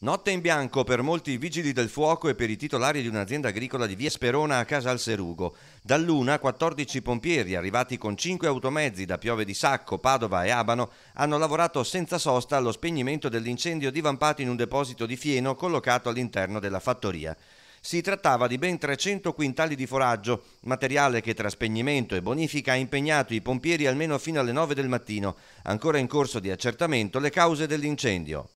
Notte in bianco per molti vigili del fuoco e per i titolari di un'azienda agricola di Via Sperona a Casa al Serugo. Dall'una 14 pompieri arrivati con 5 automezzi da Piove di Sacco, Padova e Abano hanno lavorato senza sosta allo spegnimento dell'incendio divampato in un deposito di fieno collocato all'interno della fattoria. Si trattava di ben 300 quintali di foraggio, materiale che tra spegnimento e bonifica ha impegnato i pompieri almeno fino alle 9 del mattino, ancora in corso di accertamento le cause dell'incendio.